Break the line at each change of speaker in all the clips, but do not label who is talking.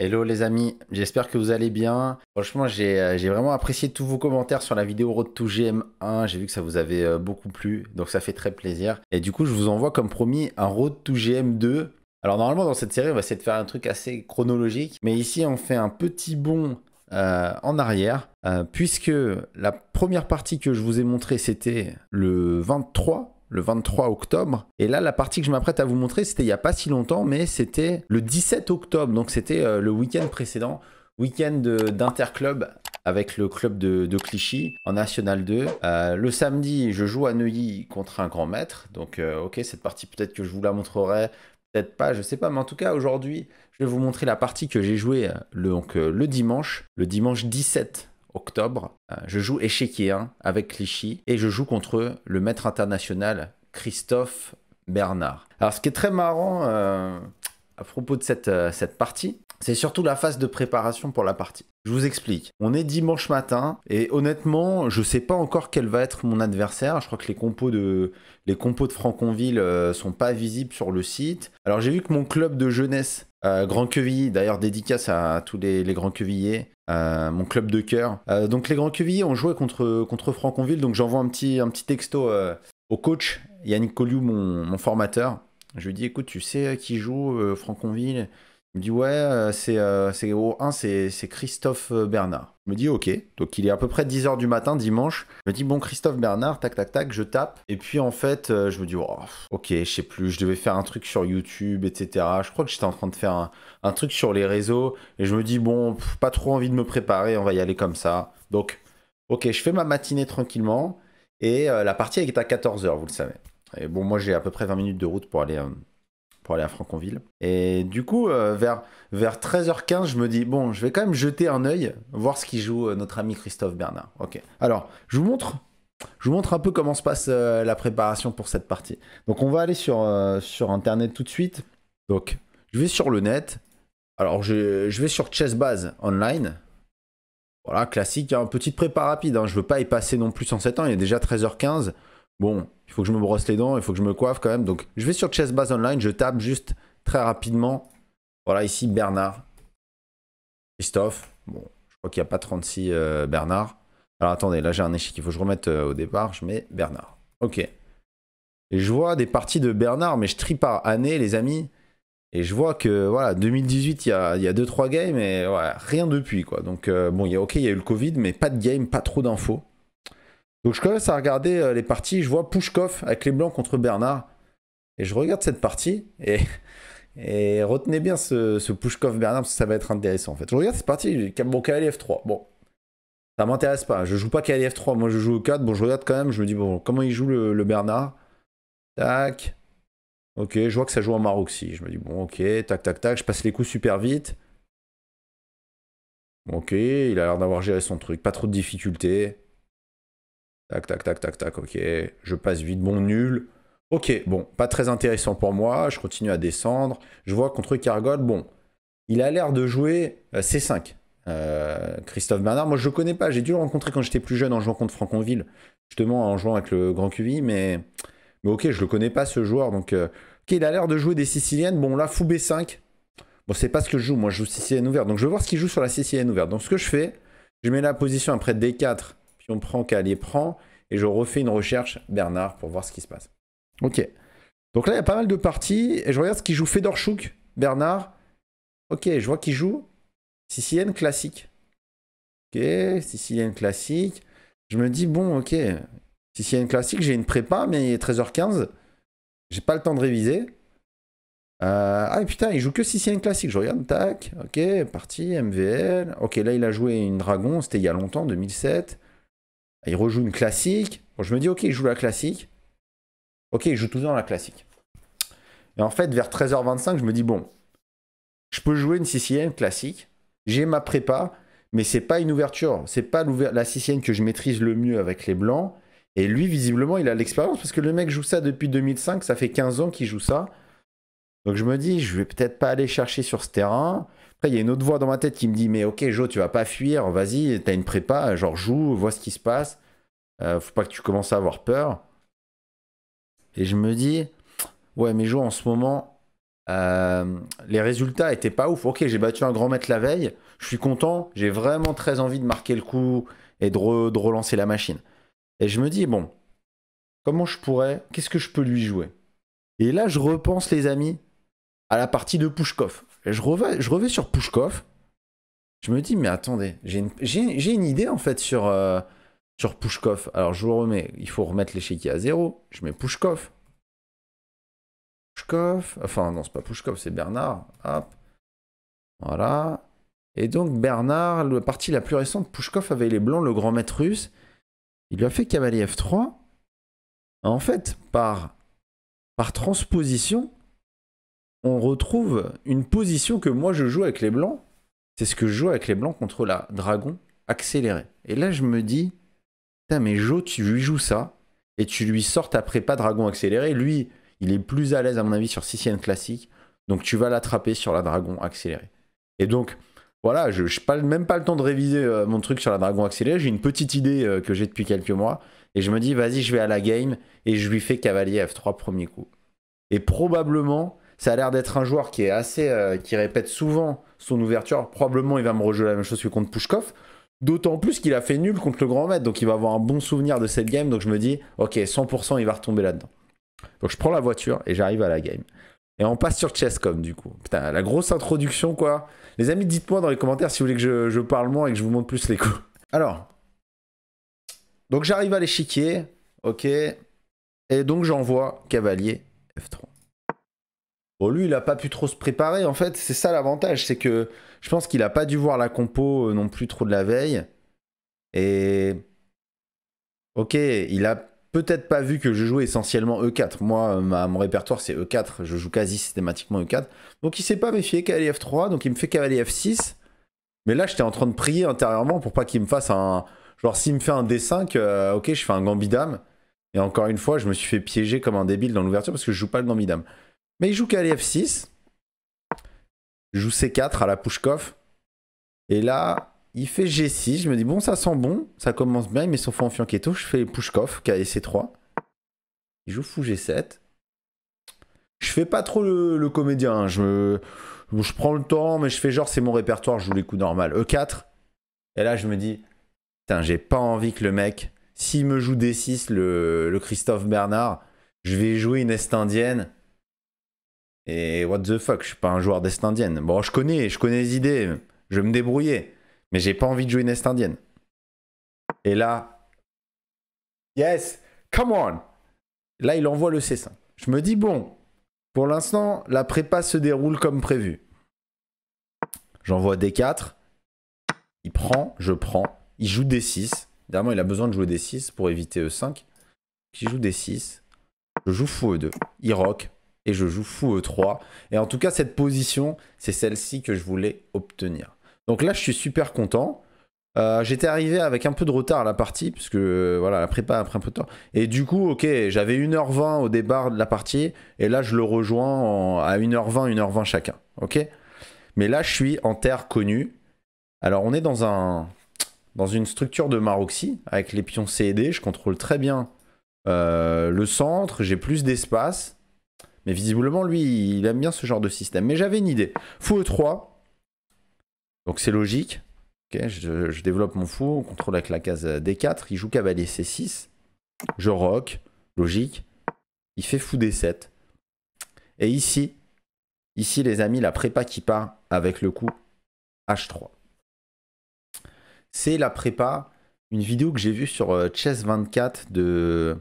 Hello les amis, j'espère que vous allez bien. Franchement, euh, j'ai vraiment apprécié tous vos commentaires sur la vidéo Road to GM1. J'ai vu que ça vous avait euh, beaucoup plu, donc ça fait très plaisir. Et du coup, je vous envoie comme promis un Road to GM2. Alors normalement, dans cette série, on va essayer de faire un truc assez chronologique. Mais ici, on fait un petit bond euh, en arrière, puisque la première partie que je vous ai montrée, c'était le 23 le 23 octobre. Et là, la partie que je m'apprête à vous montrer, c'était il n'y a pas si longtemps, mais c'était le 17 octobre. Donc c'était euh, le week-end précédent, week-end d'interclub avec le club de, Clichy en National 2. Euh, le samedi, je joue à Neuilly contre un grand maître. Donc euh, ok, cette partie peut-être que je vous la montrerai, peut-être pas, je sais pas. Mais en tout cas, aujourd'hui, je vais vous montrer la partie que j'ai jouée le, donc, le dimanche, le dimanche 17 octobre. Euh, je joue 1 hein, avec Clichy et je joue contre le maître international Christophe Bernard. Alors ce qui est très marrant euh, à propos de euh, cette, partie, c'est surtout la phase de préparation pour la partie. Je vous explique. On est dimanche matin et honnêtement, je sais pas encore quel va être mon adversaire. Je crois que les compos de les compos de Franconville sont pas visibles sur le site. Alors j'ai vu que mon club de jeunesse Grand Queville, d'ailleurs dédicace à tous les, Grands Quevillers mon club de cœur. Euh, donc les Grands Quevilliers ont joué contre, Franconville, donc j'envoie un petit, un texto euh, au coach, Yannick Colliou, mon, mon, formateur. Je lui dis, écoute, tu sais euh, qui joue Franconville il me dit ouais, euh, euh, c'est c'est 1, c'est Christophe euh, Bernard. Je me dit ok, donc il est à peu près 10h du matin dimanche. Je me dis bon Christophe Bernard, tac tac tac, je tape. Et puis en fait, je me dis oh, ok, je sais plus, je devais faire un truc sur YouTube, etc. Je crois que j'étais en train de faire un, truc sur les réseaux. Et je me dis bon, pas trop envie de me préparer, on va y aller comme ça. Donc ok, je fais ma matinée tranquillement. Et la partie est à 14h, vous le savez. Et bon, moi j'ai à peu près 20 minutes de route pour aller aller à Franconville. Et du coup, euh, vers, vers 13h15, je me dis, bon, je vais quand même jeter un oeil voir ce qui joue euh, notre ami Christophe Bernard. Ok. Alors, je vous montre. Je montre un peu comment se passe euh, la préparation pour cette partie. Donc on va aller sur, sur Internet tout de suite. Donc je vais sur le net. Alors je, vais sur Chessbase Online. Voilà, classique, hein. petite prépa rapide. Hein. Je veux pas y passer non plus en 7 ans. Il est déjà 13h15 bon, il faut que je me brosse les dents, il faut que je me coiffe quand même. Donc je vais sur Chessbase Online, je tape juste très rapidement. Voilà, ici Bernard. Christophe. Bon, je crois qu'il n'y a pas 36 euh, Bernard. Alors attendez, là j'ai un échec il faut que je remette euh, au départ. Je mets Bernard. Ok. Et je vois des parties de Bernard, mais je trie par année, les amis. Et je vois que, voilà, 2018, il y a, 2-3 games, et rien depuis, quoi. Donc, euh, bon, y a, ok, il y a eu le Covid, mais pas de game, pas trop d'infos. Donc je commence à regarder euh, les parties, je vois Pushkov avec les blancs contre Bernard. Et je regarde cette partie et, retenez bien ce, ce Pushkov Bernard parce que ça va être intéressant en fait. Je regarde cette partie, bon KLF 3, bon. Ça m'intéresse pas, je joue pas KLF 3, moi je joue au 4, bon je regarde quand même, je me dis bon comment il joue le, Bernard. Tac. Ok, je vois que ça joue en Maroxy. Je me dis bon ok, tac tac tac, je passe les coups super vite. Ok, il a l'air d'avoir géré son truc, pas trop de difficultés. Tac, tac, tac, tac, tac, ok. Je passe vite, bon, nul. Ok, bon, pas très intéressant pour moi. Je continue à descendre. Je vois contre Cargol, bon, il a l'air de jouer euh, C5. Euh, Christophe Bernard, moi je le connais pas. J'ai dû le rencontrer quand j'étais plus jeune en jouant contre Franconville, justement en jouant avec le Grand QI, mais, mais ok, je le connais pas ce joueur. Donc, euh, ok, il a l'air de jouer des Siciliennes. Bon, là, fou B5. Bon, c'est pas ce que je joue. Moi, je joue Sicilienne ouverte. Donc, je veux voir ce qu'il joue sur la Sicilienne ouverte. Donc, ce que je fais, je mets la position après D4 on prend aller prend, et je refais une recherche Bernard pour voir ce qui se passe. Ok. Donc là, il y a pas mal de parties, et je regarde ce qu'il joue Chouk Bernard. Ok, je vois qu'il joue Sicilienne classique. Ok, Sicilienne classique. Je me dis, bon, ok, Sicilienne classique, j'ai une prépa, mais il est 13h15. J'ai pas le temps de réviser. Euh, ah putain, il joue que Sicilienne classique. Je regarde, tac, ok, parti, MVL. Ok, là il a joué une Dragon, c'était il y a longtemps, 2007. Il rejoue une classique. je me dis, ok, il joue la classique. Ok, il joue toujours la classique. Et en fait, vers 13h25, je me dis, bon, je peux jouer une sicilienne classique. J'ai ma prépa, mais c'est pas une ouverture. C'est pas la sicilienne que je maîtrise le mieux avec les blancs. Et lui, visiblement, il a l'expérience parce que le mec joue ça depuis 2005. Ça fait 15 ans qu'il joue ça. Donc je me dis, je vais peut-être pas aller chercher sur ce terrain. Après, il y a une autre voix dans ma tête qui me dit Mais ok, Joe, tu vas pas fuir, vas-y, t'as une prépa, genre joue, vois ce qui se passe. Euh, faut pas que tu commences à avoir peur. Et je me dis Ouais, mais Joe, en ce moment, euh, les résultats étaient pas ouf. Ok, j'ai battu un grand maître la veille, je suis content, j'ai vraiment très envie de marquer le coup et de, de relancer la machine. Et je me dis Bon, comment je pourrais, qu'est-ce que je peux lui jouer Et là, je repense, les amis, à la partie de Pushkov je reviens sur Pushkov. Je me dis, mais attendez, j'ai une, idée en fait sur, euh, sur Pushkov. Alors je vous remets, il faut remettre l'échiquier à zéro. Je mets Pushkov. Pushkov. Enfin, non, c'est pas Pushkov, c'est Bernard. Hop. Voilà. Et donc Bernard, la partie la plus récente, Pushkov avait les blancs, le grand maître russe. Il lui a fait cavalier F3. En fait, par, par transposition, on retrouve une position que moi je joue avec les blancs. C'est ce que je joue avec les blancs contre la dragon accélérée. Et là, je me dis, putain, mais Joe, tu lui joues ça et tu lui sortes après pas dragon accéléré. Lui, il est plus à l'aise, à mon avis, sur Sicilienne classique. Donc, tu vas l'attraper sur la dragon accélérée. Et donc, voilà, je n'ai même pas le temps de réviser euh, mon truc sur la dragon accélérée. J'ai une petite idée euh, que j'ai depuis quelques mois. Et je me dis, vas-y, je vais à la game et je lui fais cavalier F3 premier coup. Et probablement, ça a l'air d'être un joueur qui est assez, euh, qui répète souvent son ouverture. Probablement, il va me rejouer la même chose que contre Pushkov. D'autant plus qu'il a fait nul contre le grand maître, donc il va avoir un bon souvenir de cette game. Donc je me dis, ok, 100%, il va retomber là-dedans. Donc je prends la voiture et j'arrive à la game. Et on passe sur Chesscom du coup. Putain, la grosse introduction quoi. Les amis, dites-moi dans les commentaires si vous voulez que je, je, parle moins et que je vous montre plus les coups. Alors. Donc j'arrive à l'échiquier. Ok. Et donc j'envoie cavalier F3. Bon, lui, il n'a pas pu trop se préparer, en fait. C'est ça l'avantage, c'est que je pense qu'il a pas dû voir la compo euh, non plus trop de la veille. Et. Ok, il a peut-être pas vu que je jouais essentiellement E4. Moi, euh, mon répertoire, c'est E4. Je joue quasi systématiquement E4. Donc, il s'est pas méfié cavalier F3. Donc, il me fait cavalier F6. Mais là, j'étais en train de prier intérieurement pour pas qu'il me fasse un. Genre, s'il me fait un D5, euh, ok, je fais un gambit dame. Et encore une fois, je me suis fait piéger comme un débile dans l'ouverture parce que je joue pas le gambit dame. Mais il joue qu'à F6. Il joue C4 à la Pushkov. Et là, il fait G6. Je me dis, bon, ça sent bon. Ça commence bien. Il met son fou en tout. Je fais Pushkov, c 3 Il joue fou G7. Je fais pas trop le, comédien. Hein. Je, je prends le temps, mais je fais genre, c'est mon répertoire. Je joue les coups normal. E4. Et là, je me dis, putain, j'ai pas envie que le mec, s'il me joue D6, le Christophe Bernard, je vais jouer une Est indienne et what the fuck, je suis pas un joueur d'Est indienne. Bon, je connais, je connais les idées, je vais me débrouiller, mais j'ai pas envie de jouer une Est indienne. Et là, yes, come on Là, il envoie le C5. Je me dis, bon, pour l'instant, la prépa se déroule comme prévu. J'envoie D4, il prend, je prends, il joue D6. Évidemment, il a besoin de jouer D6 pour éviter E5. Il joue D6, je joue fou E2, il rock, et je joue fou E3. Et en tout cas, cette position, c'est celle-ci que je voulais obtenir. Donc là, je suis super content. Euh, j'étais arrivé avec un peu de retard à la partie, Puisque euh, voilà, la prépa a un peu de temps. Et du coup, ok, j'avais 1h20 au départ de la partie, et là, je le rejoins à 1h20, 1h20 chacun. Ok Mais là, je suis en terre connue. Alors, on est dans, un, dans une structure de Maroxy, avec les pions C et D. Je contrôle très bien euh, le centre, j'ai plus d'espace. Mais visiblement, lui, il aime bien ce genre de système. Mais j'avais une idée. Fou E3, donc c'est logique. je, développe mon fou, on contrôle avec la case D4, il joue cavalier C6, je rock, logique, il fait fou D7. Et ici, ici les amis, la prépa qui part avec le coup H3. C'est la prépa, une vidéo que j'ai vue sur euh, Chess24 de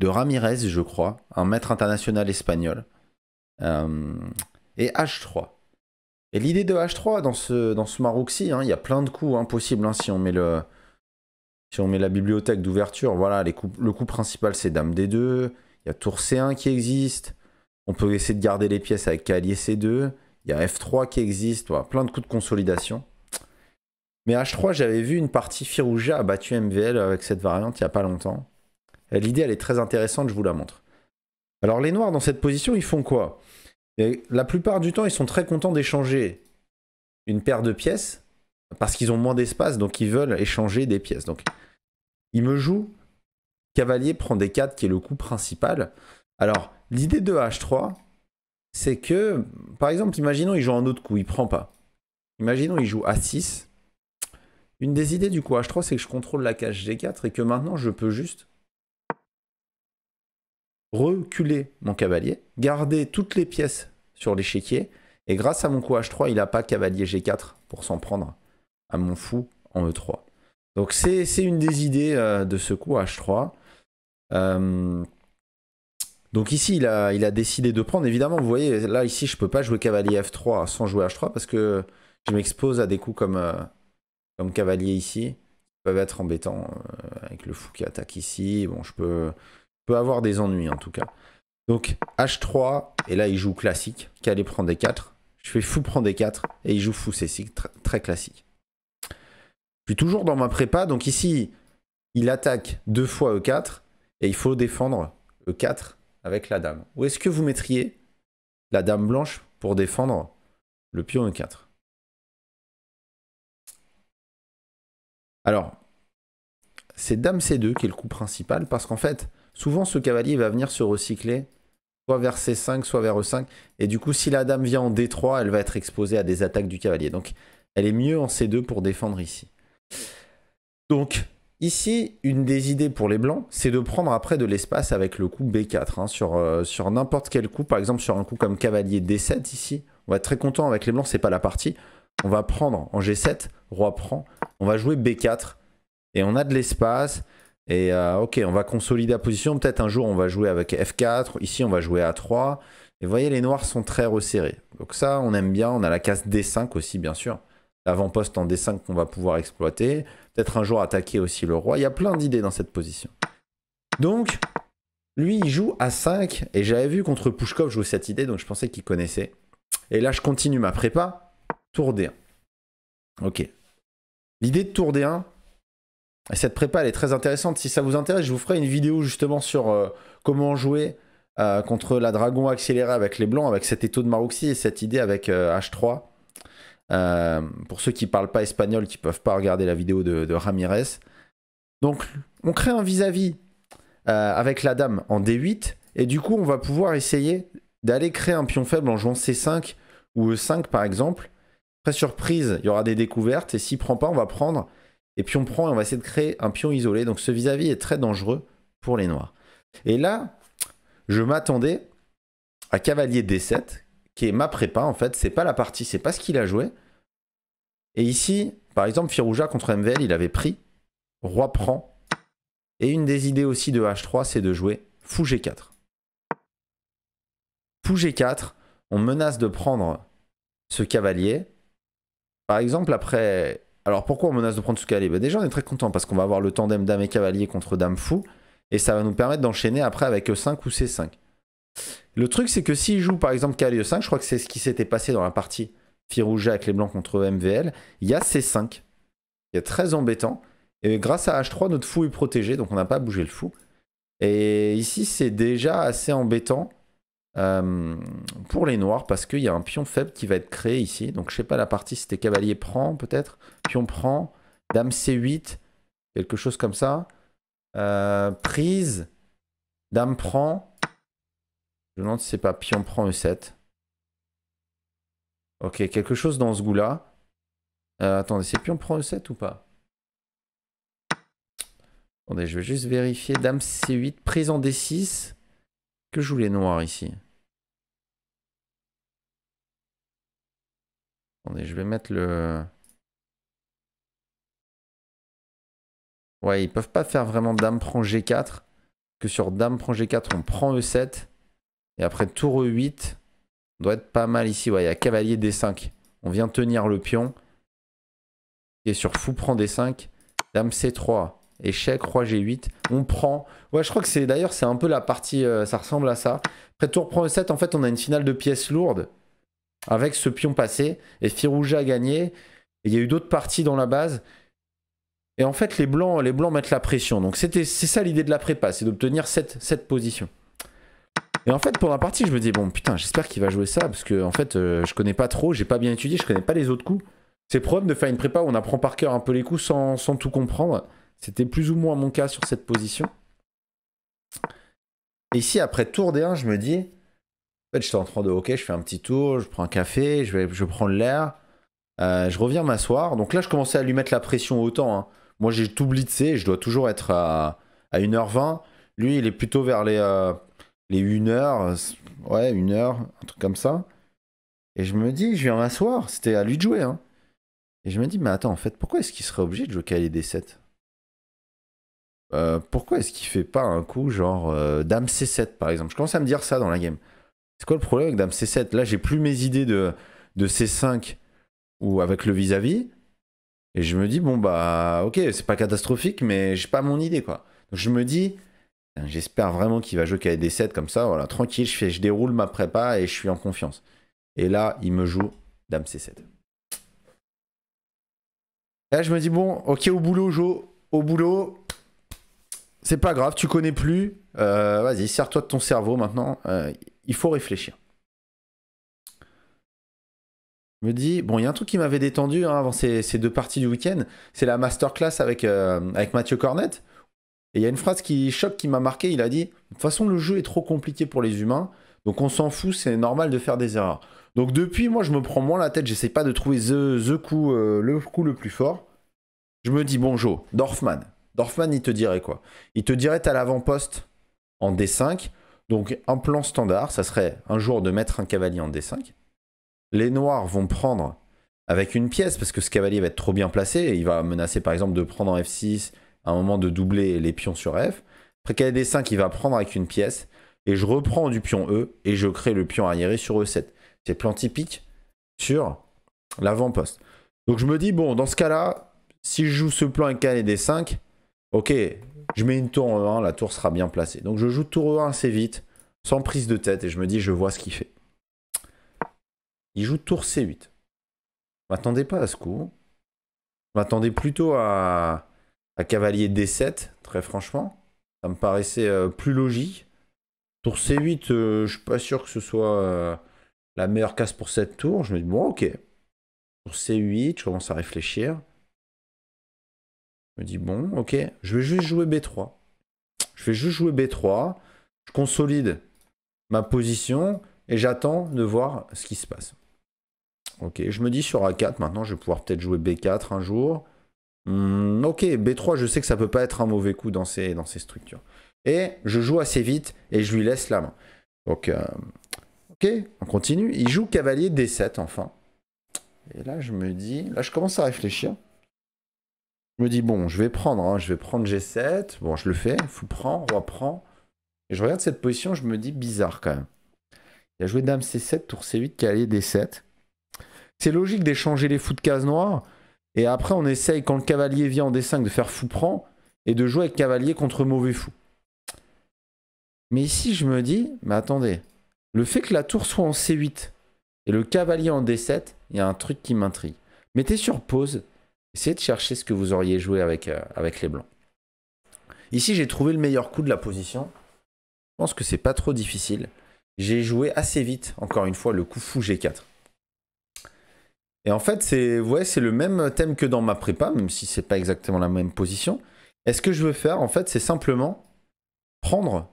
de Ramirez, je crois, un maître international espagnol, euh, et H3. Et l'idée de H3 dans ce, dans ce hein, il y a plein de coups possibles hein, si, on met le, si on met la bibliothèque d'ouverture. Voilà, les coups, le coup principal c'est Dame D2, il y a Tour C1 qui existe, on peut essayer de garder les pièces avec Cavalier C2, il y a F3 qui existe, voilà, plein de coups de consolidation. Mais H3, j'avais vu une partie Firouja a battu MVL avec cette variante il n'y a pas longtemps. L'idée, elle est très intéressante, je vous la montre. Alors les noirs, dans cette position, ils font quoi La plupart du temps, ils sont très contents d'échanger une paire de pièces, parce qu'ils ont moins d'espace, donc ils veulent échanger des pièces. Donc, il me joue cavalier prend des 4 qui est le coup principal. Alors, l'idée de H3, c'est que, par exemple, imaginons il joue un autre coup, il prend pas. Imaginons il joue A6. Une des idées du coup H3, c'est que je contrôle la cage G4 et que maintenant je peux juste reculer mon cavalier, garder toutes les pièces sur l'échiquier, et grâce à mon coup H3, il n'a pas cavalier G4 pour s'en prendre à mon fou en E3. Donc c'est une des idées euh, de ce coup H3. Euh, donc ici, il a, il a décidé de prendre. Évidemment, vous voyez, là, ici, je peux pas jouer cavalier F3 sans jouer H3 parce que je m'expose à des coups comme, euh, comme cavalier ici. Ils peuvent être embêtants avec le fou qui attaque ici. Bon, je peux, avoir des ennuis en tout cas. Donc H3, et là il joue classique, Calais prend des 4. Je fais fou prend des 4 et il joue fou c'est si très classique. Je toujours dans ma prépa, donc ici il attaque deux fois E4 et il faut défendre E4 avec la dame. Ou est-ce que vous mettriez la dame blanche pour défendre le pion E4 Alors, c'est dame C2 qui est le coup principal parce qu'en fait, Souvent, ce cavalier va venir se recycler soit vers C5, soit vers E5. Et du coup, si la dame vient en D3, elle va être exposée à des attaques du cavalier. Donc, elle est mieux en C2 pour défendre ici. Donc, ici, une des idées pour les blancs, c'est de prendre après de l'espace avec le coup B4. Hein, sur euh, sur n'importe quel coup, par exemple sur un coup comme cavalier D7 ici, on va être très content avec les blancs, c'est pas la partie. On va prendre en G7, roi prend, on va jouer B4. Et on a de l'espace, et euh, ok, on va consolider la position. Peut-être un jour, on va jouer avec F4. Ici, on va jouer A3. Et vous voyez, les noirs sont très resserrés. Donc ça, on aime bien. On a la case D5 aussi, bien sûr. L'avant-poste en D5 qu'on va pouvoir exploiter. Peut-être un jour attaquer aussi le roi. Il y a plein d'idées dans cette position. Donc, lui, il joue A5. Et j'avais vu contre Pushkov jouer cette idée, donc je pensais qu'il connaissait. Et là, je continue ma prépa. Tour D1. Ok. L'idée de tour D1, cette prépa, est très intéressante. Si ça vous intéresse, je vous ferai une vidéo justement sur euh, comment jouer euh, contre la dragon accélérée avec les blancs, avec cet étau de Maruxi et cette idée avec H3. Euh, pour ceux qui ne parlent pas espagnol, qui ne peuvent pas regarder la vidéo de, Ramirez. Donc, on crée un vis-à-vis avec la dame en D8. Et du coup, on va pouvoir essayer d'aller créer un pion faible en jouant C5 ou E5 par exemple. Très surprise, il y aura des découvertes. Et s'il prend pas, on va prendre et pion prend, et on va essayer de créer un pion isolé. Donc ce vis-à-vis -vis est très dangereux pour les noirs. Et là, je m'attendais à cavalier D7, qui est ma prépa en fait, c'est pas la partie, c'est pas ce qu'il a joué. Et ici, par exemple, Firouja contre MVL, il avait pris, roi prend. Et une des idées aussi de H3, c'est de jouer fou G4. Fou G4, on menace de prendre ce cavalier. Par exemple, après alors pourquoi on menace de prendre ce bah ben, Déjà, on est très content parce qu'on va avoir le tandem Dame et Cavalier contre Dame Fou. Et ça va nous permettre d'enchaîner après avec E5 ou C5. Le truc, c'est que s'il joue par exemple Cavalier E5, je crois que c'est ce qui s'était passé dans la partie Firouja avec les Blancs contre MVL, il y a C5. Il est très embêtant. Et grâce à H3, notre fou est protégé, donc on n'a pas bougé le fou. Et ici, c'est déjà assez embêtant. Euh, pour les noirs parce qu'il y a un pion faible qui va être créé ici. Donc je sais pas la partie, c'était cavalier prend peut-être, pion prend, dame c8, quelque chose comme ça. Euh, prise, dame prend. Je ne sais pas pion prend e7. Ok, quelque chose dans ce goût-là. Euh, attendez, c'est pion prend e7 ou pas Attendez, je vais juste vérifier. Dame c8, prise en d6. Que jouent les noirs ici Attendez, je vais mettre le... Ouais, ils peuvent pas faire vraiment dame prend G4. Que sur dame prend G4, on prend E7. Et après tour E8, on doit être pas mal ici. Ouais, il y a cavalier D5. On vient tenir le pion. Et sur fou prend D5. Dame C3 échec, roi g8, on prend. Ouais, je crois que c'est d'ailleurs c'est un peu la partie, euh, ça ressemble à ça. Après tour prend e7, en fait on a une finale de pièces lourdes avec ce pion passé et Firouja a gagné. Il y a eu d'autres parties dans la base. Et en fait les blancs, les blancs mettent la pression. Donc c'est ça l'idée de la prépa, c'est d'obtenir cette, cette position. Et en fait, pour la partie, je me dis, bon, putain, j'espère qu'il va jouer ça, parce que, en fait, euh, je connais pas trop, j'ai pas bien étudié, je connais pas les autres coups. C'est probable de faire une prépa où on apprend par cœur un peu les coups sans, sans tout comprendre. C'était plus ou moins mon cas sur cette position. Et ici, après tour D1, je me dis, en fait, j'étais en train de, ok, je fais un petit tour, je prends un café, je vais je prends l'air, euh, je reviens m'asseoir. Donc là, je commençais à lui mettre la pression autant. Hein. Moi, j'ai tout blitzé, je dois toujours être à, 1h20. Lui, il est plutôt vers les, euh, les 1h, euh, ouais, 1h, un truc comme ça. Et je me dis, je viens m'asseoir, c'était à lui de jouer. Hein. Et je me dis, mais attends, en fait, pourquoi est-ce qu'il serait obligé de jouer KLD 7 euh, pourquoi est-ce qu'il fait pas un coup genre euh, Dame C7 par exemple Je commence à me dire ça dans la game. C'est quoi le problème avec Dame C7 Là, j'ai plus mes idées de, de C5 ou avec le vis-à-vis. et je me dis, bon, bah, ok, c'est pas catastrophique, mais j'ai pas mon idée, quoi. je me dis, j'espère vraiment qu'il va jouer des 7 comme ça, voilà, tranquille, je, fais, je déroule ma prépa et je suis en confiance. Et là, il me joue Dame C7. Là, je me dis, bon, ok, au boulot, Joe, au boulot, c'est pas grave, tu connais plus. Euh, vas-y, sers-toi de ton cerveau maintenant. Euh, il faut réfléchir. Je me dis, bon, il y a un truc qui m'avait détendu hein, avant ces, deux parties du week-end, c'est la masterclass avec, euh, avec Mathieu Cornette. Et il y a une phrase qui choque, qui m'a marqué. Il a dit, de toute façon, le jeu est trop compliqué pour les humains, donc on s'en fout, c'est normal de faire des erreurs. Donc depuis, moi, je me prends moins la tête, j'essaie pas de trouver the, the coup, le coup le plus fort. Je me dis, bonjour, Dorfman, Dorfman, il te dirait quoi Il te dirait, à l'avant-poste en D5. Donc, un plan standard, ça serait un jour de mettre un cavalier en D5. Les noirs vont prendre avec une pièce, parce que ce cavalier va être trop bien placé. Et il va menacer, par exemple, de prendre en F6, à un moment de doubler les pions sur F. Après, kd D5, il va prendre avec une pièce. Et je reprends du pion E et je crée le pion arriéré sur E7. C'est plan typique sur l'avant-poste. Donc, je me dis, bon, dans ce cas-là, si je joue ce plan avec kd D5, Ok, je mets une tour E1, la tour sera bien placée. Donc je joue tour E1 assez vite, sans prise de tête, et je me dis, je vois ce qu'il fait. Il joue tour C8. m'attendais pas à ce coup. m'attendais plutôt à, cavalier D7, très franchement. Ça me paraissait euh, plus logique. Tour C8, je euh, je suis pas sûr que ce soit euh, la meilleure case pour cette tour. Je me dis, bon, ok. Tour C8, je commence à réfléchir. Je me dis, bon, ok, je vais juste jouer B3. Je vais juste jouer B3. Je consolide ma position et j'attends de voir ce qui se passe. Ok, je me dis sur A4, maintenant je vais pouvoir peut-être jouer B4 un jour. Hmm, ok, B3, je sais que ça ne peut pas être un mauvais coup dans ces, dans ces structures. Et je joue assez vite et je lui laisse la main. Donc, euh, ok, on continue. Il joue cavalier D7 enfin. Et là, je me dis, là, je commence à réfléchir. Je me dis, bon, je vais prendre, hein, je vais prendre G7. Bon, je le fais, fou prend, roi prend. Et je regarde cette position, je me dis, bizarre quand même. Il a joué dame C7, tour C8, cavalier D7. C'est logique d'échanger les fous de case noire. Et après, on essaye, quand le cavalier vient en D5, de faire fou prend et de jouer avec cavalier contre mauvais fou. Mais ici, je me dis, mais attendez, le fait que la tour soit en C8 et le cavalier en D7, il y a un truc qui m'intrigue. Mettez sur pause Essayez de chercher ce que vous auriez joué avec, euh, avec les blancs. Ici, j'ai trouvé le meilleur coup de la position. Je pense que c'est pas trop difficile. J'ai joué assez vite, encore une fois, le coup fou G4. Et en fait, c'est ouais, le même thème que dans ma prépa, même si c'est pas exactement la même position. Et ce que je veux faire, en fait, c'est simplement prendre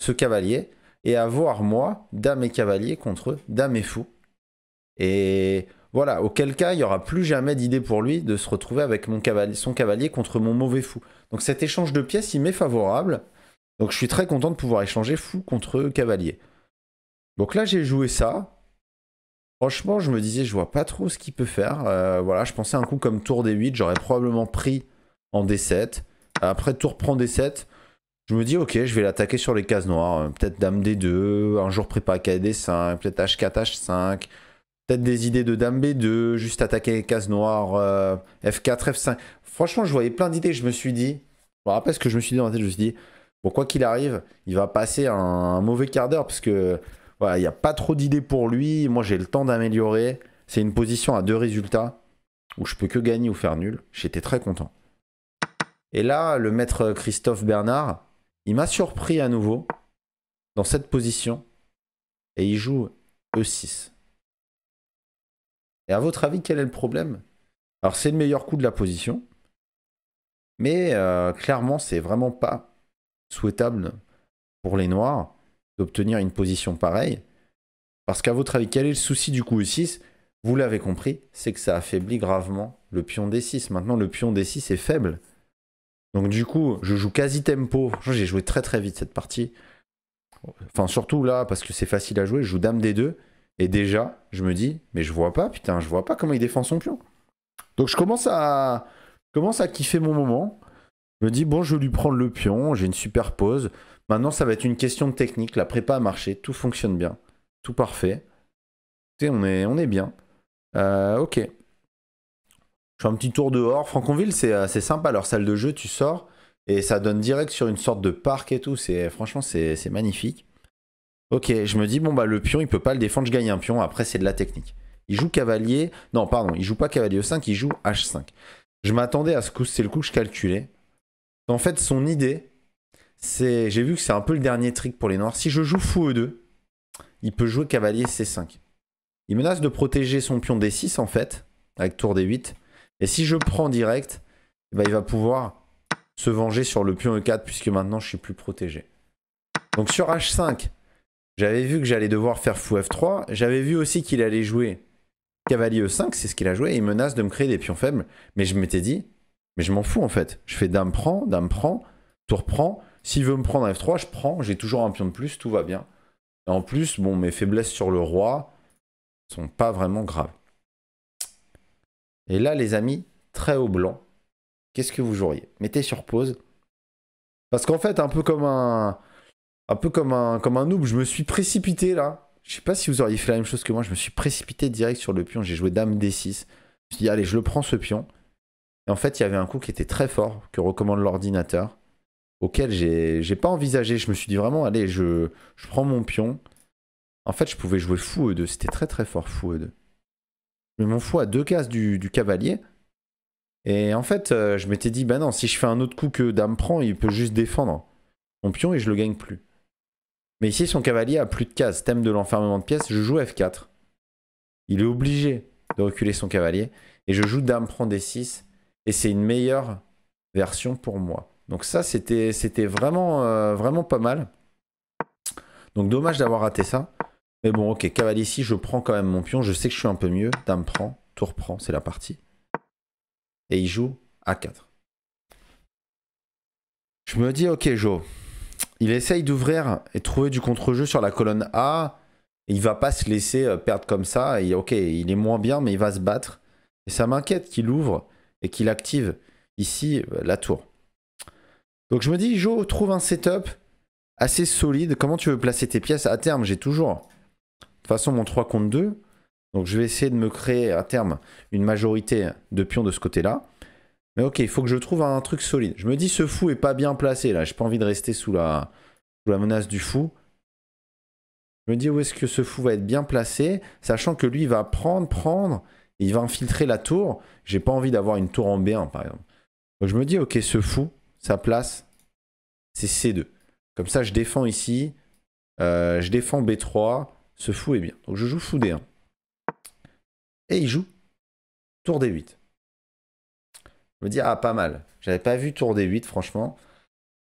ce cavalier et avoir moi, dame et cavalier contre dame et fou. Et voilà, auquel cas, il n'y aura plus jamais d'idée pour lui de se retrouver avec mon son cavalier contre mon mauvais fou. Donc cet échange de pièces, il m'est favorable. Donc je suis très content de pouvoir échanger fou contre cavalier. Donc là, j'ai joué ça. Franchement, je me disais, je vois pas trop ce qu'il peut faire. Euh, voilà, je pensais un coup comme tour D8, j'aurais probablement pris en D7. Après, tour prend D7. Je me dis, ok, je vais l'attaquer sur les cases noires. Peut-être dame D2, un jour prépa KD5, peut-être H4, H5. Peut-être des idées de Dame b juste attaquer les cases noires, euh, F4, F5. Franchement, je voyais plein d'idées. Je me suis dit, je rappelle ce que je me suis dit dans la tête. Je me suis dit, bon, quoi qu'il arrive, il va passer un, mauvais quart d'heure parce que voilà, il n'y a pas trop d'idées pour lui. Moi, j'ai le temps d'améliorer. C'est une position à deux résultats où je peux que gagner ou faire nul. J'étais très content. Et là, le maître Christophe Bernard, il m'a surpris à nouveau dans cette position et il joue E6. Et à votre avis, quel est le problème Alors, c'est le meilleur coup de la position, mais euh, clairement, c'est vraiment pas souhaitable pour les Noirs d'obtenir une position pareille. Parce qu'à votre avis, quel est le souci du coup E6 Vous l'avez compris, c'est que ça affaiblit gravement le pion D6. Maintenant, le pion D6 est faible. Donc du coup, je joue quasi tempo. J'ai joué très très vite cette partie. Enfin, surtout là, parce que c'est facile à jouer, je joue Dame D2. Et déjà, je me dis, mais je vois pas, putain, je vois pas comment il défend son pion. Donc je commence à, commence à kiffer mon moment. Je me dis, bon, je vais lui prendre le pion, j'ai une super pause. Maintenant, ça va être une question de technique. La prépa a marché, tout fonctionne bien, tout parfait. Tu on est, on est bien. Euh, ok. Je fais un petit tour dehors. Franconville, euh, c'est sympa. Leur salle de jeu, tu sors et ça donne direct sur une sorte de parc et tout. Franchement, c'est magnifique. Ok, je me dis, bon, bah le pion, il peut pas le défendre, je gagne un pion, après c'est de la technique. Il joue cavalier, non, pardon, il joue pas cavalier E5, il joue H5. Je m'attendais à ce coup, c'est le coup que je calculais. En fait, son idée, c'est, j'ai vu que c'est un peu le dernier trick pour les noirs. Si je joue fou E2, il peut jouer cavalier C5. Il menace de protéger son pion D6 en fait, avec tour D8. Et si je prends direct, bah il va pouvoir se venger sur le pion E4 puisque maintenant je suis plus protégé. Donc sur H5, j'avais vu que j'allais devoir faire fou F3. J'avais vu aussi qu'il allait jouer cavalier E5, c'est ce qu'il a joué. Et il menace de me créer des pions faibles. Mais je m'étais dit, mais je m'en fous en fait. Je fais dame prend, dame prend, tour prend. S'il veut me prendre F3, je prends. J'ai toujours un pion de plus, tout va bien. en plus, bon, mes faiblesses sur le roi sont pas vraiment graves. Et là, les amis, très haut blanc, qu'est-ce que vous joueriez Mettez sur pause. Parce qu'en fait, un peu comme un, un peu comme un, comme un noob, je me suis précipité là. Je sais pas si vous auriez fait la même chose que moi, je me suis précipité direct sur le pion, j'ai joué dame d6. Je me suis dit, allez, je le prends ce pion. Et en fait, il y avait un coup qui était très fort, que recommande l'ordinateur, auquel j'ai pas envisagé. Je me suis dit vraiment, allez, je, je prends mon pion. En fait, je pouvais jouer fou E2, c'était très très fort, fou E2. Mais mon fou à deux cases du, du cavalier. Et en fait, euh, je m'étais dit, bah non, si je fais un autre coup que dame prend, il peut juste défendre mon pion et je le gagne plus. Mais ici, son cavalier a plus de cases. Thème de l'enfermement de pièces, je joue F4. Il est obligé de reculer son cavalier. Et je joue Dame prend D6. Et c'est une meilleure version pour moi. Donc ça, c'était vraiment, euh, vraiment pas mal. Donc dommage d'avoir raté ça. Mais bon, ok, cavalier ici je prends quand même mon pion. Je sais que je suis un peu mieux. Dame prend, tour prend, c'est la partie. Et il joue A4. Je me dis, ok, Joe il essaye d'ouvrir et trouver du contre-jeu sur la colonne A. Il va pas se laisser euh, perdre comme ça. Et ok, il est moins bien, mais il va se battre. Et ça m'inquiète qu'il ouvre et qu'il active ici euh, la tour. Donc je me dis, Joe trouve un setup assez solide. Comment tu veux placer tes pièces à terme J'ai toujours, de toute façon, mon 3 contre 2. Donc je vais essayer de me créer à terme une majorité de pions de ce côté-là. Mais ok, il faut que je trouve un truc solide. Je me dis, ce fou est pas bien placé là. J'ai pas envie de rester sous la, sous la menace du fou. Je me dis, où est-ce que ce fou va être bien placé Sachant que lui, il va prendre, prendre. Et il va infiltrer la tour. J'ai pas envie d'avoir une tour en B1 par exemple. Donc je me dis, ok, ce fou, sa place, c'est C2. Comme ça, je défends ici. Euh, je défends B3. Ce fou est bien. Donc je joue fou D1. Et il joue tour D8. Je me dis, ah, pas mal. J'avais pas vu tour d 8, franchement.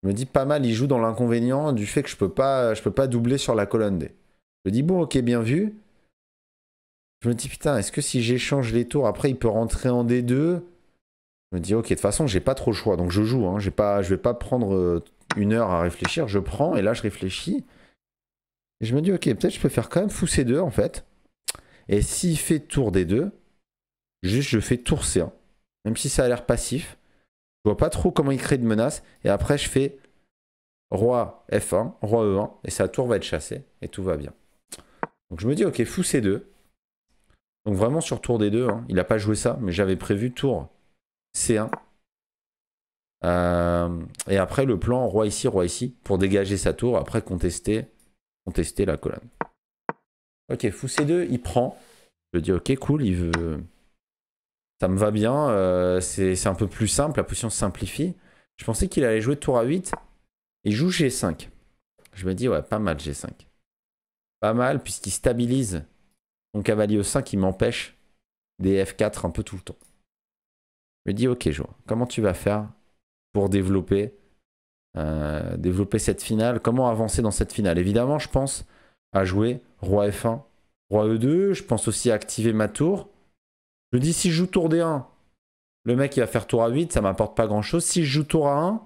Je me dis, pas mal, il joue dans l'inconvénient du fait que je peux pas, je peux pas doubler sur la colonne D. Je me dis, bon, ok, bien vu. Je me dis, putain, est-ce que si j'échange les tours, après, il peut rentrer en D2 Je me dis, ok, de toute façon, j'ai pas trop le choix, donc je joue. Hein. Pas, je vais pas prendre euh, une heure à réfléchir. Je prends, et là, je réfléchis. Et je me dis, ok, peut-être je peux faire quand même fou C2, en fait. Et s'il fait tour D2, juste je fais tour C1. Même si ça a l'air passif. Je vois pas trop comment il crée de menace. Et après, je fais roi F1, roi E1. Et sa tour va être chassée. Et tout va bien. Donc je me dis, ok, fou C2. Donc vraiment sur tour D2. Hein. Il n'a pas joué ça, mais j'avais prévu tour C1. Euh, et après, le plan roi ici, roi ici, pour dégager sa tour, après contester, contester la colonne. Ok, fou C2, il prend. Je dis ok, cool, il veut, ça me va bien, euh, c'est un peu plus simple, la position simplifie. Je pensais qu'il allait jouer tour à 8, il joue G5. Je me dis, ouais, pas mal G5. Pas mal, puisqu'il stabilise mon cavalier E5, il m'empêche des F4 un peu tout le temps. Je me dis, ok, Joe. comment tu vas faire pour développer, euh, développer cette finale Comment avancer dans cette finale Évidemment, je pense à jouer Roi F1, Roi E2. Je pense aussi à activer ma tour. Je me dis, si je joue tour D1, le mec, il va faire tour a 8, ça m'apporte pas grand-chose. Si je joue tour a 1,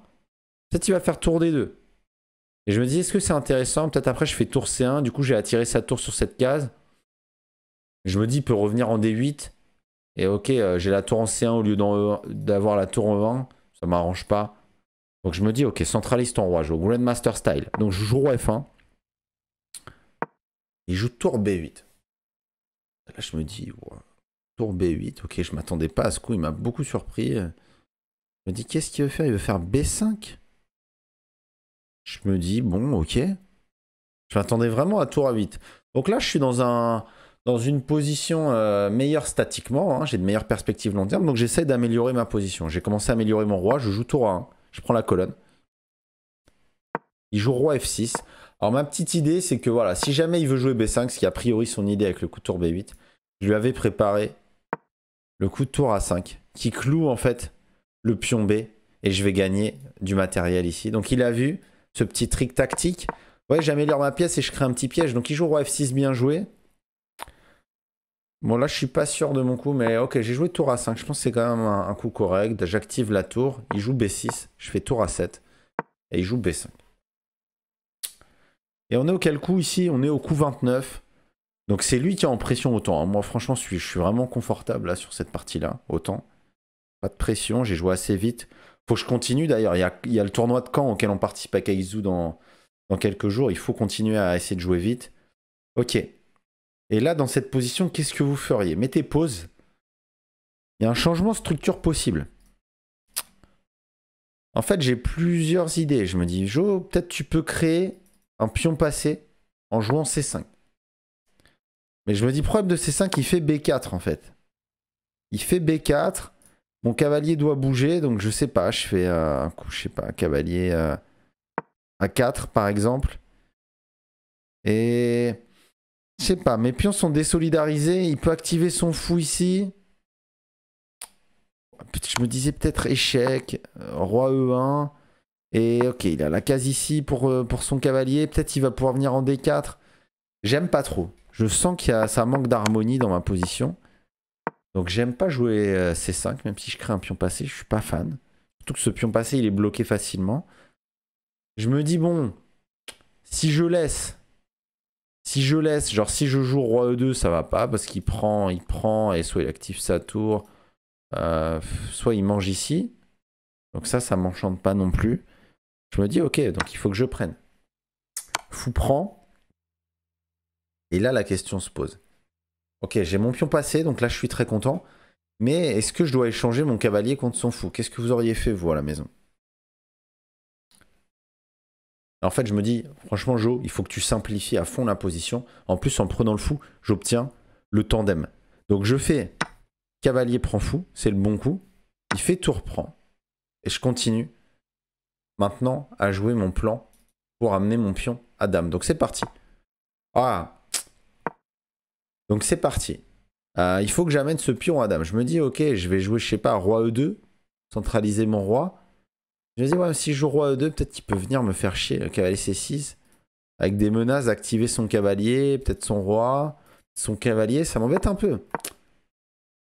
peut-être il va faire tour D2. Et je me dis, est-ce que c'est intéressant Peut-être après, je fais tour C1, du coup, j'ai attiré sa tour sur cette case. Je me dis, il peut revenir en D8. Et ok, euh, j'ai la tour en C1 au lieu e d'avoir la tour en 1. Ça m'arrange pas. Donc je me dis, ok, centraliste en roi, je joue Grandmaster style. Donc je joue F1. Il joue tour B8. Là, je me dis, Tour B8, ok, je m'attendais pas à ce coup, il m'a beaucoup surpris. Je me dis, qu'est-ce qu'il veut faire Il veut faire B5 Je me dis, bon, ok. Je m'attendais vraiment à tour A8. Donc là, je suis dans, un, dans une position euh, meilleure statiquement, hein. j'ai de meilleures perspectives long terme, donc j'essaie d'améliorer ma position. J'ai commencé à améliorer mon roi, je joue tour A1, je prends la colonne. Il joue roi F6. Alors ma petite idée, c'est que voilà, si jamais il veut jouer B5, ce qui a priori son idée avec le coup tour B8, je lui avais préparé le coup de tour à 5 qui cloue en fait le pion B et je vais gagner du matériel ici. Donc il a vu ce petit trick tactique. Ouais, j'améliore ma pièce et je crée un petit piège. Donc il joue roi F6 bien joué. Bon là je suis pas sûr de mon coup mais ok j'ai joué tour à 5. Je pense que c'est quand même un, coup correct. J'active la tour. Il joue B6. Je fais tour à 7. Et il joue B5. Et on est auquel coup ici On est au coup 29. Donc c'est lui qui est en pression autant. Hein. Moi franchement, je suis, vraiment confortable là sur cette partie-là, autant. Pas de pression, j'ai joué assez vite. Faut que je continue d'ailleurs. Il y a, le tournoi de Caen auquel on participe à Kaizu dans, dans quelques jours. Il faut continuer à essayer de jouer vite. Ok. Et là, dans cette position, qu'est-ce que vous feriez Mettez pause. Il y a un changement de structure possible. En fait, j'ai plusieurs idées. Je me dis, Jo, peut-être tu peux créer un pion passé en jouant C5. Mais je me dis, problème de C5, il fait B4 en fait. Il fait B4. Mon cavalier doit bouger, donc je sais pas. Je fais un coup, je sais pas, cavalier a à 4 par exemple. Et. Je sais pas, mes pions sont désolidarisés. Il peut activer son fou ici. Je me disais peut-être échec, euh, roi E1. Et ok, il a la case ici pour, euh, pour son cavalier. Peut-être il va pouvoir venir en D4. J'aime pas trop. Je sens qu'il y a, ça manque d'harmonie dans ma position. Donc j'aime pas jouer euh, C5, même si je crée un pion passé, je suis pas fan. Surtout que ce pion passé, il est bloqué facilement. Je me dis, bon, si je laisse, si je laisse, genre si je joue roi e2, ça va pas, parce qu'il prend, il prend, et soit il active sa tour, euh, soit il mange ici. Donc ça, ça m'enchante pas non plus. Je me dis, ok, donc il faut que je prenne. Fou prend. Et là, la question se pose. Ok, j'ai mon pion passé, donc là, je suis très content. Mais est-ce que je dois échanger mon cavalier contre son fou Qu'est-ce que vous auriez fait, vous, à la maison en fait, je me dis, franchement, Joe, il faut que tu simplifies à fond la position. En plus, en prenant le fou, j'obtiens le tandem. Donc, je fais cavalier prend fou, c'est le bon coup. Il fait tour prend. Et je continue maintenant à jouer mon plan pour amener mon pion à dame. Donc, c'est parti. Ah, donc c'est parti. Euh, il faut que j'amène ce pion à dame. Je me dis, ok, je vais jouer, je sais pas, roi e2, centraliser mon roi. Je me dis, ouais, si je joue roi e2, peut-être qu'il peut venir me faire chier. Le cavalier c6, avec des menaces, activer son cavalier, peut-être son roi, son cavalier, ça m'embête un peu.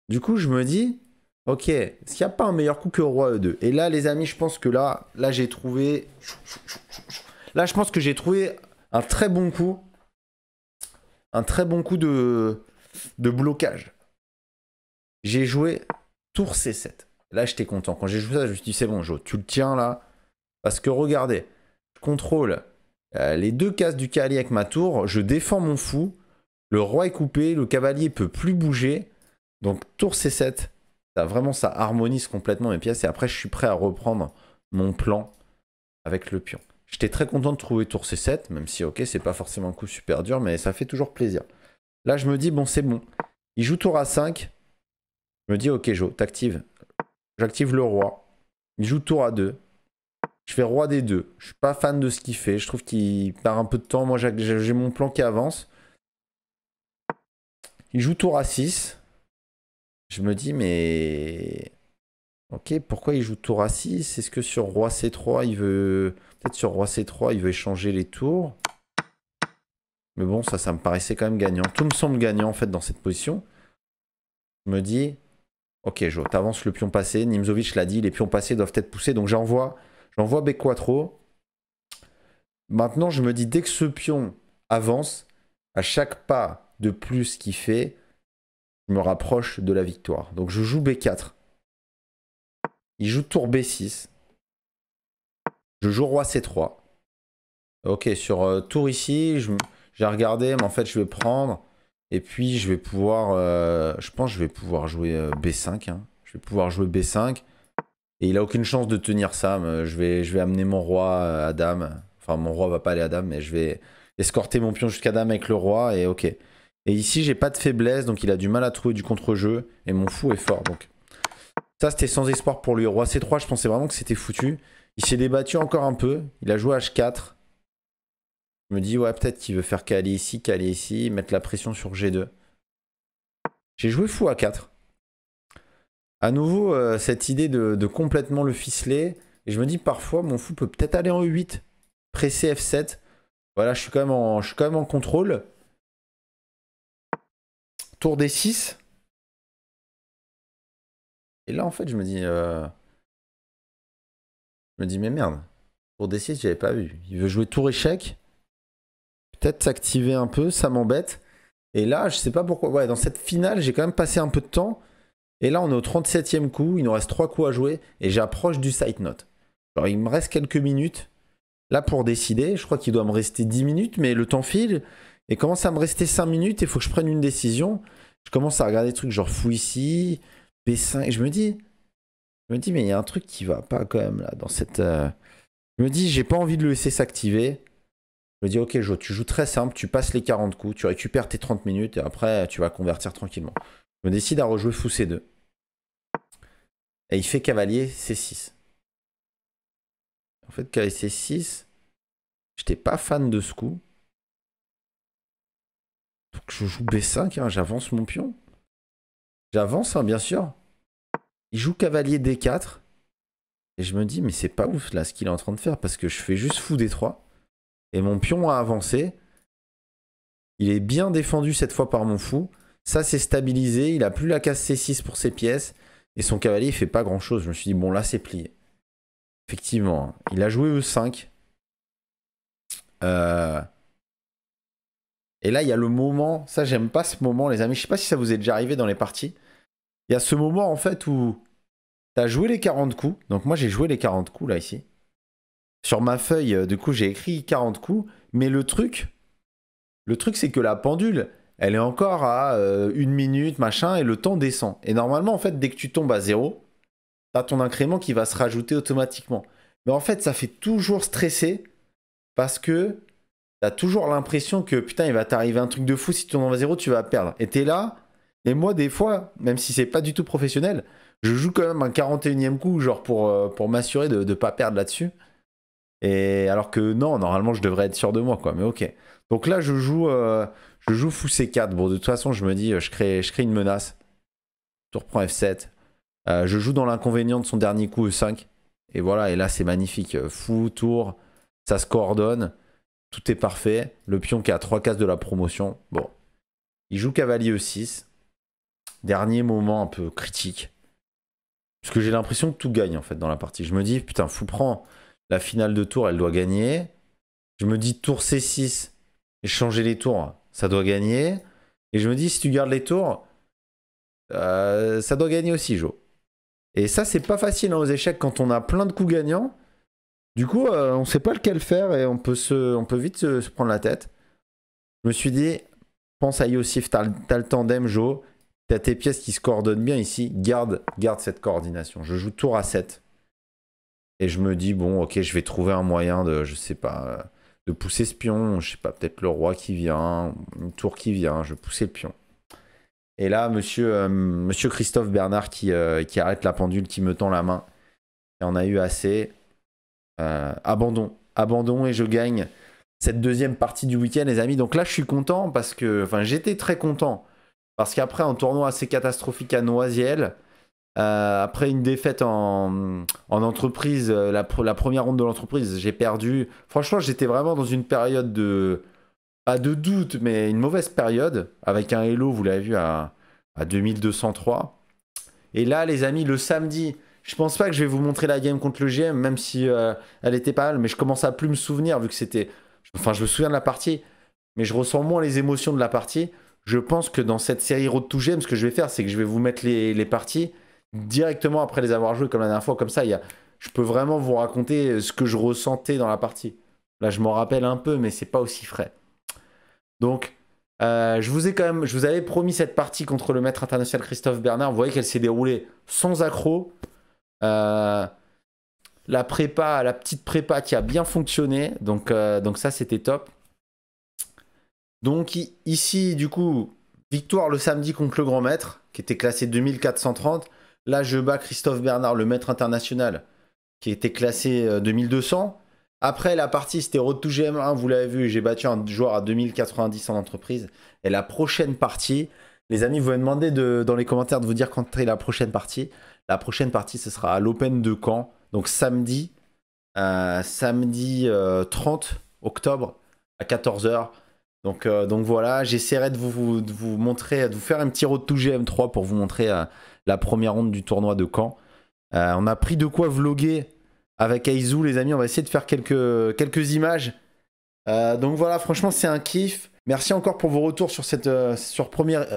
Du coup, je me dis, ok, est-ce qu'il n'y a pas un meilleur coup que roi e2 Et là, les amis, je pense que là, là, j'ai trouvé... Là, je pense que j'ai trouvé un très bon coup un très bon coup de, de blocage. J'ai joué tour C7. Là, j'étais content. Quand j'ai joué ça, je me suis dit, c'est bon, Joe, tu le tiens là. Parce que regardez, je contrôle euh, les deux cases du cavalier avec ma tour. Je défends mon fou. Le roi est coupé. Le cavalier peut plus bouger. Donc, tour C7. Ça, vraiment, ça harmonise complètement mes pièces. Et après, je suis prêt à reprendre mon plan avec le pion. J'étais très content de trouver tour C7, même si, ok, c'est pas forcément un coup super dur, mais ça fait toujours plaisir. Là, je me dis, bon, c'est bon. Il joue tour A5. Je me dis, ok, Joe, t'actives. J'active le roi. Il joue tour A2. Je fais roi des deux. Je suis pas fan de ce qu'il fait. Je trouve qu'il perd un peu de temps. Moi, j'ai mon plan qui avance. Il joue tour A6. Je me dis, mais. Ok, pourquoi il joue tour A6 Est-ce que sur roi C3, il veut peut sur roi c3, il veut échanger les tours. Mais bon, ça, ça me paraissait quand même gagnant. Tout me semble gagnant, en fait, dans cette position. Je me dis, ok, tu le pion passé. Nimzovic l'a dit, les pions passés doivent être poussés. Donc j'envoie B4. Maintenant, je me dis, dès que ce pion avance, à chaque pas de plus qu'il fait, je me rapproche de la victoire. Donc je joue B4. Il joue tour B6. Je joue roi C3. Ok, sur euh, tour ici, j'ai regardé, mais en fait, je vais prendre. Et puis, je vais pouvoir. Euh, je pense que je vais pouvoir jouer euh, B5. Hein. Je vais pouvoir jouer B5. Et il a aucune chance de tenir ça. je, vais, je vais amener mon roi à dame. Enfin, mon roi va pas aller à dame, mais je vais escorter mon pion jusqu'à dame avec le roi. Et ok. Et ici, j'ai pas de faiblesse, donc il a du mal à trouver du contre-jeu. Et mon fou est fort, donc. Ça, c'était sans espoir pour lui. Roi C3, je pensais vraiment que c'était foutu. Il s'est débattu encore un peu. Il a joué H4. Je me dis, ouais, peut-être qu'il veut faire caler ici, caler ici, mettre la pression sur G2. J'ai joué fou à 4. À nouveau, euh, cette idée de, complètement le ficeler. Et je me dis, parfois, mon fou peut peut-être aller en E8, presser F7. Voilà, je suis quand même en, je suis quand en contrôle. Tour D6. Et là, en fait, je me dis... Euh, je me dis, mais merde, pour décider je j'avais pas vu. Il veut jouer tour échec. Peut-être s'activer un peu, ça m'embête. Et là, je sais pas pourquoi. Ouais, dans cette finale, j'ai quand même passé un peu de temps. Et là, on est au 37e coup. Il nous reste 3 coups à jouer. Et j'approche du side note. Alors, il me reste quelques minutes. Là, pour décider, je crois qu'il doit me rester 10 minutes, mais le temps file. Et commence à me rester 5 minutes. Il faut que je prenne une décision. Je commence à regarder des trucs genre fou ici, P5. Et je me dis, je me dis, mais il y a un truc qui va pas quand même là dans cette. Euh, je me dis, j'ai pas envie de le laisser s'activer. Je me dis, ok, Joe, tu joues très simple, tu passes les 40 coups, tu récupères tes 30 minutes et après tu vas convertir tranquillement. Je me décide à rejouer fou C2. Et il fait cavalier C6. En fait, cavalier C6, j'étais pas fan de ce coup. je joue B5, hein, j'avance mon pion. J'avance, hein, bien sûr. Il joue cavalier D4. Et je me dis, mais c'est pas ouf là ce qu'il est en train de faire parce que je fais juste fou D3. Et mon pion a avancé. Il est bien défendu cette fois par mon fou. Ça, c'est stabilisé. Il a plus la case C6 pour ses pièces. Et son cavalier, fait pas grand chose. Je me suis dit, bon, là, c'est plié. Effectivement, hein. il a joué E5. Euh, Et là, il y a le moment. Ça, j'aime pas ce moment, les amis. Je sais pas si ça vous est déjà arrivé dans les parties. Il y a ce moment en fait où t'as joué les 40 coups. Donc moi j'ai joué les 40 coups là ici. Sur ma feuille, euh, du coup j'ai écrit 40 coups. Mais le truc, le truc c'est que la pendule, elle est encore à euh, une minute, machin, et le temps descend. Et normalement en fait dès que tu tombes à zéro, t'as ton incrément qui va se rajouter automatiquement. Mais en fait ça fait toujours stresser parce que as toujours l'impression que putain il va t'arriver un truc de fou si tu tombes à zéro tu vas perdre. Et es là et moi, des fois, même si c'est pas du tout professionnel, je joue quand même un 41e coup, genre pour, euh, pour m'assurer de ne pas perdre là-dessus. Et alors que non, normalement, je devrais être sûr de moi, quoi. Mais ok. Donc là, je joue, euh, je joue fou C4. Bon, de toute façon, je me dis, euh, je crée, je crée une menace. Tour prend F7. je joue dans l'inconvénient de son dernier coup E5. Et voilà, et là, c'est magnifique. Fou, tour, ça se coordonne. Tout est parfait. Le pion qui a 3 cases de la promotion. Bon. Il joue cavalier E6 dernier moment un peu critique. Parce que j'ai l'impression que tout gagne en fait dans la partie. Je me dis, putain, fou prend la finale de tour, elle doit gagner. Je me dis, tour C6, changer les tours, ça doit gagner. Et je me dis, si tu gardes les tours, euh, ça doit gagner aussi, Joe. Et ça, c'est pas facile hein, aux échecs quand on a plein de coups gagnants. Du coup, euh, on sait pas lequel faire et on peut, se, on peut vite se, prendre la tête. Je me suis dit, pense à Yossif, t'as le tandem, Joe tes pièces qui se coordonnent bien ici, garde, garde cette coordination. Je joue tour à 7. Et je me dis, bon, ok, je vais trouver un moyen de, je sais pas, euh, de pousser ce pion. Je sais pas, peut-être le roi qui vient, une tour qui vient, je poussais pousser le pion. Et là, monsieur, euh, monsieur Christophe Bernard qui, euh, qui arrête la pendule, qui me tend la main. Et on a eu assez. abandon. Abandon et je gagne cette deuxième partie du week-end, les amis. Donc là, je suis content parce que. Enfin, j'étais très content parce qu'après un tournoi assez catastrophique à Noisiel, euh, après une défaite en, entreprise, euh, la, première ronde de l'entreprise, j'ai perdu. Franchement, j'étais vraiment dans une période de. Pas de doute, mais une mauvaise période. Avec un Hello, vous l'avez vu, à, 2203. Et là, les amis, le samedi, je pense pas que je vais vous montrer la game contre le GM, même si euh, elle était pas mal, mais je commence à plus me souvenir vu que c'était. Enfin, je me souviens de la partie, mais je ressens moins les émotions de la partie je pense que dans cette série Road to Gem, ce que je vais faire, c'est que je vais vous mettre les, parties directement après les avoir jouées comme la dernière fois. Comme ça, y je peux vraiment vous raconter euh, ce que je ressentais dans la partie. Là, je m'en rappelle un peu, mais c'est pas aussi frais. Donc, euh, je vous ai quand même, je vous avais promis cette partie contre le maître international Christophe Bernard. Vous voyez qu'elle s'est déroulée sans accro. Euh, la prépa, la petite prépa qui a bien fonctionné. Donc, donc ça, c'était top. Donc ici, du coup, victoire le samedi contre le grand maître, qui était classé 2430. Là, je bats Christophe Bernard, le maître international, qui était classé 2200. Euh, Après, la partie, c'était Road to GM1, vous l'avez vu, j'ai battu un joueur à 2090 en entreprise. Et la prochaine partie, les amis, vous me demander dans les commentaires de vous dire quand est la prochaine partie. La prochaine partie, ce sera à l'Open de Caen, donc samedi, euh, samedi 30 euh, octobre à 14h. Euh, donc, voilà, j'essaierai de vous, montrer, de vous faire un petit road to GM3 pour vous montrer euh, la première ronde du tournoi de Caen. Euh, on a pris de quoi vloguer avec Aizu, les amis. On va essayer de faire quelques, images. donc voilà, franchement, c'est un kiff. Merci encore pour vos retours sur, cette, sur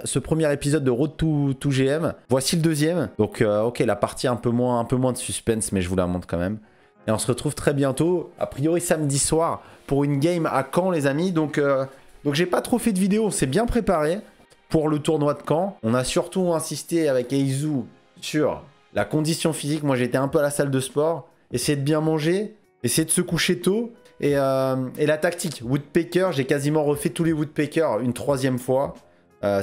ce premier épisode de Road to, GM. Voici le deuxième. Donc, ok, la partie un peu, moins, un peu moins de suspense, mais je vous la montre quand même. Et on se retrouve très bientôt, a priori samedi soir, pour une game à Caen, les amis. Donc. Donc j'ai pas trop fait de vidéo, on s'est bien préparé pour le tournoi de camp. On a surtout insisté avec Eizu sur la condition physique. Moi j'étais un peu à la salle de sport, essayer de bien manger, essayer de se coucher tôt. Et, euh, la tactique, Woodpecker, j'ai quasiment refait tous les Woodpecker une troisième fois. Euh,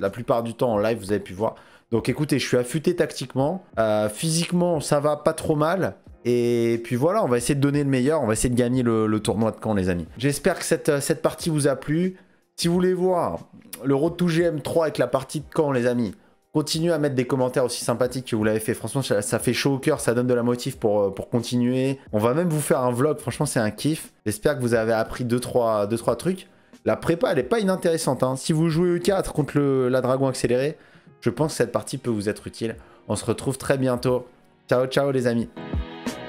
la plupart du temps en live, vous avez pu voir. Donc écoutez, je suis affûté tactiquement. Euh, physiquement, ça va pas trop mal. Et puis voilà, on va essayer de donner le meilleur, on va essayer de gagner le, tournoi de Caen, les amis. J'espère que cette, cette, partie vous a plu. Si vous voulez voir le Road to GM3 avec la partie de Caen, les amis, continuez à mettre des commentaires aussi sympathiques que vous l'avez fait. Franchement, ça, fait chaud au cœur, ça donne de la motive pour, euh, pour continuer. On va même vous faire un vlog, franchement, c'est un kiff. J'espère que vous avez appris 2-3 deux, trois, trois trucs. La prépa, elle n'est pas inintéressante. Hein. Si vous jouez E4 contre le, la Dragon Accéléré, je pense que cette partie peut vous être utile. On se retrouve très bientôt. Ciao, ciao les amis.